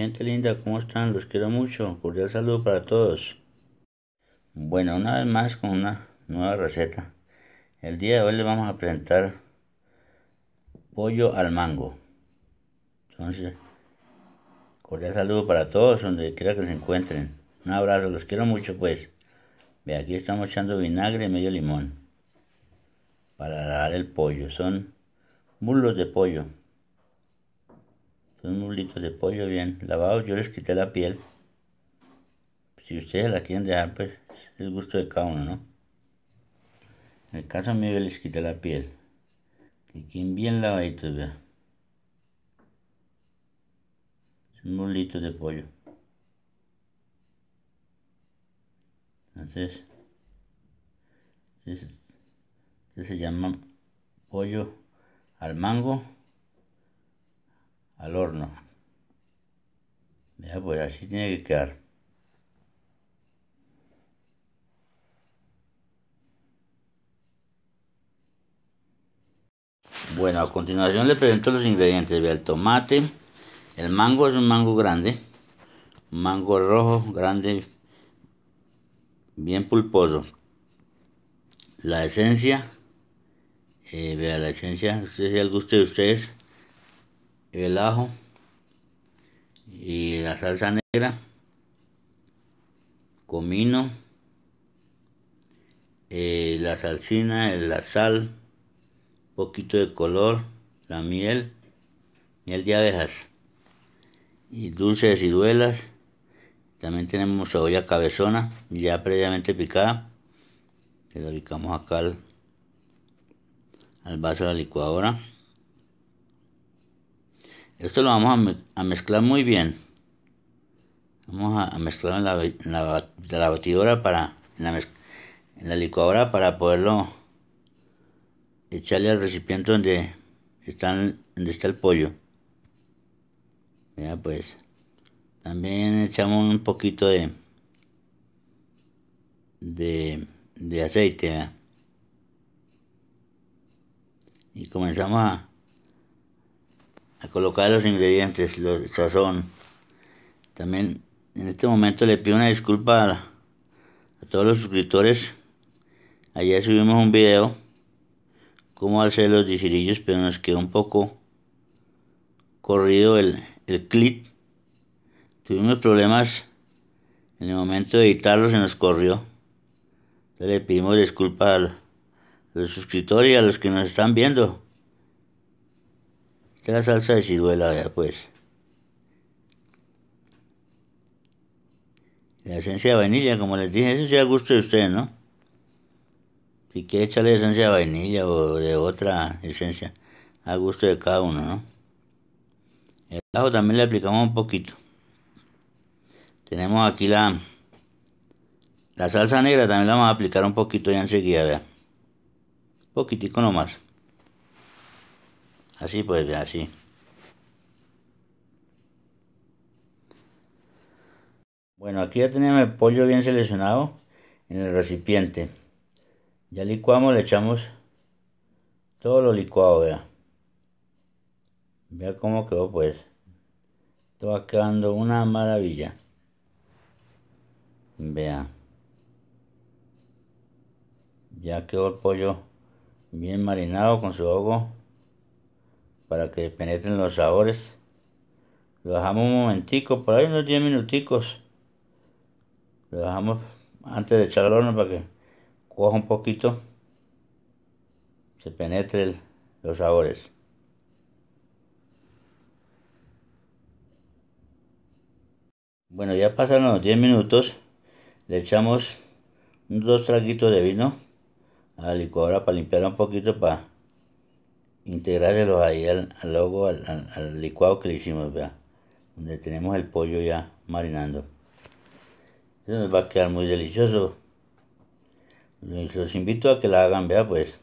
gente linda, ¿cómo están? Los quiero mucho. Cordial saludo para todos. Bueno, una vez más con una nueva receta. El día de hoy les vamos a presentar pollo al mango. Entonces, cordial saludo para todos, donde quiera que se encuentren. Un abrazo, los quiero mucho pues. Ve, aquí estamos echando vinagre y medio limón para lavar el pollo. Son mulos de pollo un mulito de pollo bien lavado, Yo les quité la piel. Si ustedes la quieren dejar, pues es el gusto de cada uno, ¿no? En el caso mío yo les quité la piel. y quien bien lavadito vea. un mulito de pollo. Entonces, se llama pollo al mango al horno. ...vea, pues así tiene que quedar. Bueno, a continuación le presento los ingredientes. Vea, el tomate, el mango es un mango grande, un mango rojo grande, bien pulposo. La esencia, eh, vea, la esencia, es el gusto de ustedes el ajo y la salsa negra, comino, eh, la salsina, la sal, poquito de color, la miel, miel de abejas y dulces de duelas También tenemos cebolla cabezona ya previamente picada. la ubicamos acá al vaso de la licuadora. Esto lo vamos a, mezclar muy bien. Vamos a, mezclarlo en la, en la, de la batidora para, en la, licuadora para poderlo echarle al recipiente donde, están, donde está el pollo. pues. También echamos un poquito de de, aceite. Y comenzamos a, a colocar los ingredientes, los sazón. También en este momento le pido una disculpa a, todos los suscriptores. Ayer subimos un video cómo hacer los disirillos, pero nos quedó un poco corrido el, el clip. Tuvimos problemas en el momento de editarlo, se nos corrió. le pedimos disculpas a los suscriptores y a los que nos están viendo es la salsa de ciruela vea pues. La esencia de vainilla, como les dije, eso ya a gusto de ustedes, ¿no? Si quiere echarle esencia de vainilla o de otra esencia, a gusto de cada uno, ¿no? El ajo también le aplicamos un poquito. Tenemos aquí la, la salsa negra, también la vamos a aplicar un poquito ya enseguida, vea. Un poquitico nomás. Así pues, así. Bueno, aquí ya tenemos el pollo bien seleccionado en el recipiente. Ya licuamos, le echamos todo lo licuado, vea. Vea cómo quedó pues. Todo quedando una maravilla. Vea. Ya quedó el pollo bien marinado con su ojo para que penetren los sabores. Lo dejamos un momentico, por ahí unos 10 minuticos. Lo dejamos antes de echar al horno para que coja un poquito, se penetre los sabores. Bueno, ya pasaron los 10 minutos, le echamos dos traguitos de vino a la licuadora para limpiar un poquito para integrárselos ahí al, al, logo, al, licuado que le hicimos, vea. Donde tenemos el pollo ya marinando. Eso nos va a quedar muy delicioso. Los, invito a que la hagan, vea pues.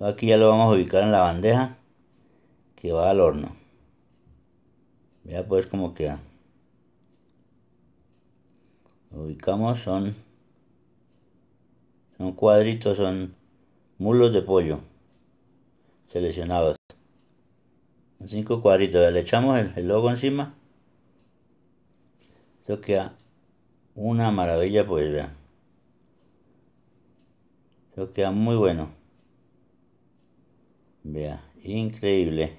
Aquí ya lo vamos a ubicar en la bandeja que va al horno. Vea pues cómo queda. Lo ubicamos, son, son cuadritos, son mulos de pollo seleccionados. cinco cuadritos, le echamos el, logo encima. Esto queda una maravilla, pues vean. Esto queda muy bueno. Vea, increíble.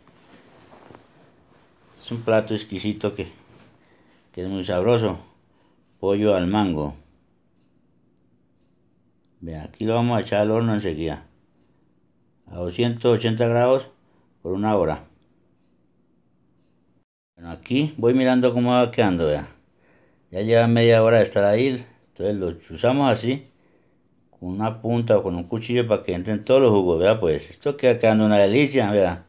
Es un plato exquisito que, es muy sabroso. Pollo al mango. Vea, aquí lo vamos a echar al horno enseguida a 280 grados por una hora. Bueno, aquí voy mirando cómo va quedando, ya. Ya lleva media hora de estar ahí, entonces lo usamos así, con una punta o con un cuchillo para que entren todos los jugos, vea pues. Esto queda quedando una delicia, vea.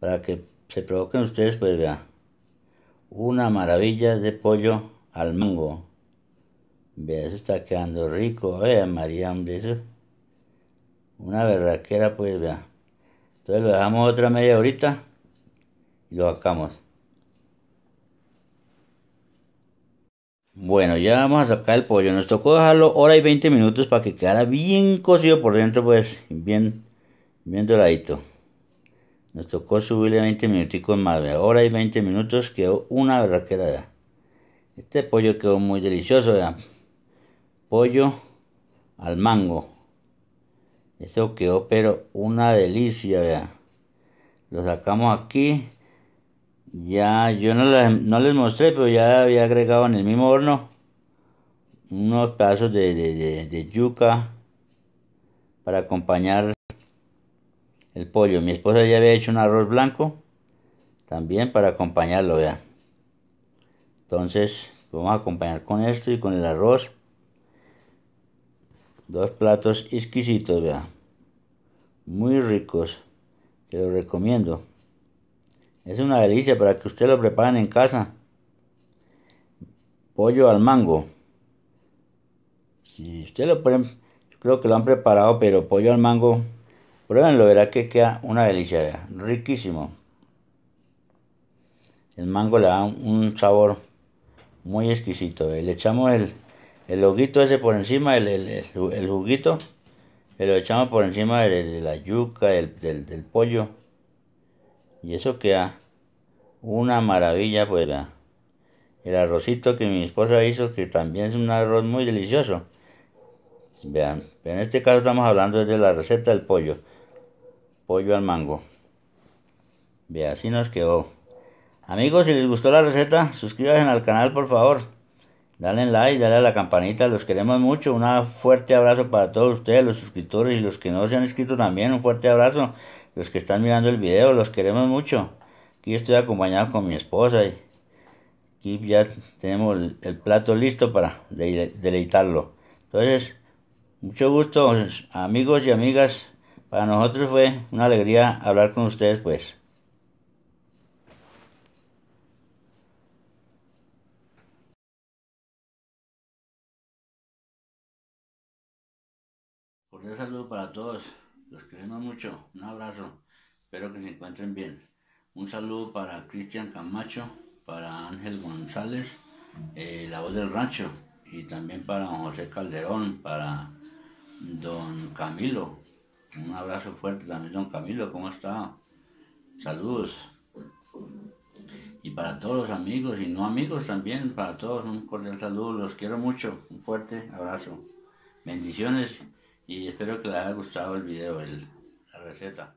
Para que se provoquen ustedes, pues vea. Una maravilla de pollo al mango. Vea, eso está quedando rico. Vea, María, hombre, eso una berraquera, pues, ya Entonces lo dejamos otra media horita y lo sacamos. Bueno, ya vamos a sacar el pollo. Nos tocó dejarlo hora y 20 minutos para que quedara bien cocido por dentro, pues, bien, bien doradito. Nos tocó subirle 20 minuticos más, ¿vea? hora y 20 minutos quedó una berraquera, ya. Este pollo quedó muy delicioso, ya. Pollo al mango. Eso quedó pero una delicia, vea. Lo sacamos aquí. Ya, yo no, les mostré, pero ya había agregado en el mismo horno unos pedazos de, de, de yuca para acompañar el pollo. Mi esposa ya había hecho un arroz blanco también para acompañarlo, vea. Entonces, vamos a acompañar con esto y con el arroz. Dos platos exquisitos, vea. Muy ricos. Te lo recomiendo. Es una delicia para que usted lo preparen en casa. Pollo al mango. Si usted lo ponen, creo que lo han preparado, pero pollo al mango, pruébenlo, verá que queda una delicia, vea. Riquísimo. El mango le da un sabor muy exquisito. Le echamos el, el hoguito ese por encima, el, juguito, lo echamos por encima de, la yuca, del, del, pollo. Y eso queda una maravilla, pues el arrocito que mi esposa hizo, que también es un arroz muy delicioso. Vean, en este caso estamos hablando de la receta del pollo, pollo al mango. Vean, así nos quedó. Amigos, si les gustó la receta, suscríbanse al canal, por favor. Dale like, dale a la campanita, los queremos mucho. Un fuerte abrazo para todos ustedes, los suscriptores y los que no se han inscrito también. Un fuerte abrazo. Los que están mirando el video, los queremos mucho. Aquí estoy acompañado con mi esposa y aquí ya tenemos el, plato listo para deleitarlo. Entonces, mucho gusto, amigos y amigas. Para nosotros fue una alegría hablar con ustedes, pues. Un saludo para todos. Los queremos mucho. Un abrazo. Espero que se encuentren bien. Un saludo para Cristian Camacho, para Ángel González, eh, la voz del rancho, y también para José Calderón, para don Camilo. Un abrazo fuerte también, don Camilo. ¿Cómo está? Saludos. Y para todos los amigos y no amigos también, para todos un cordial saludo. Los quiero mucho. Un fuerte abrazo. Bendiciones y espero que les haya gustado el video, la receta.